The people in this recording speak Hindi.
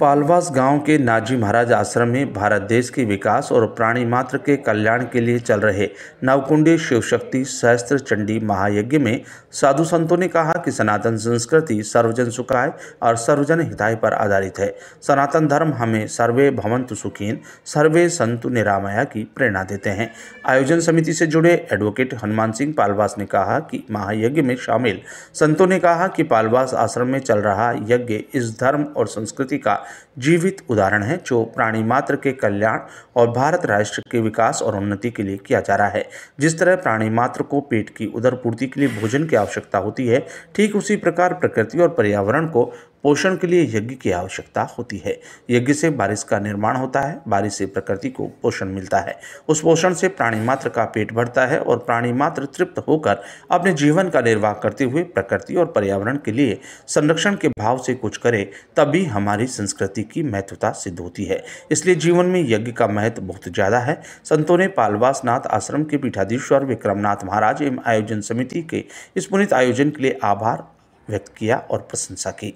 पालवास गांव के नाजी महाराज आश्रम में भारत देश के विकास और प्राणी मात्र के कल्याण के लिए चल रहे नवकुंडी शिवशक्ति सहस्त्र चंडी महायज्ञ में साधु संतों ने कहा कि सनातन संस्कृति सर्वजन सुखाय और सर्वजन हिताय पर आधारित है सनातन धर्म हमें सर्वे भवंत सुखीन सर्वे संतु निरामया की प्रेरणा देते हैं आयोजन समिति से जुड़े एडवोकेट हनुमान सिंह पालवास ने कहा कि महायज्ञ में शामिल संतों ने कहा कि पालवास आश्रम में चल रहा यज्ञ इस धर्म और संस्कृति का जीवित उदाहरण है जो प्राणी मात्र के कल्याण और भारत राष्ट्र के विकास और उन्नति के लिए किया जा रहा है जिस तरह प्राणी मात्र को पेट की उदर पूर्ति के लिए भोजन की आवश्यकता होती है ठीक उसी प्रकार प्रकृति और पर्यावरण को पोषण के लिए यज्ञ की आवश्यकता होती है यज्ञ से बारिश का निर्माण होता है बारिश से प्रकृति को पोषण मिलता है उस पोषण से प्राणी मात्र का पेट भरता है और प्राणी मात्र तृप्त होकर अपने जीवन का निर्वाह करते हुए प्रकृति और पर्यावरण के लिए संरक्षण के भाव से कुछ करे तभी हमारी संस्कृति की महत्वता सिद्ध होती है इसलिए जीवन में यज्ञ का महत्व बहुत ज़्यादा है संतों ने पालवास नाथ आश्रम के पीठाधीश्वर विक्रमनाथ महाराज एवं आयोजन समिति के इस पुनित आयोजन के लिए आभार व्यक्त किया और प्रशंसा की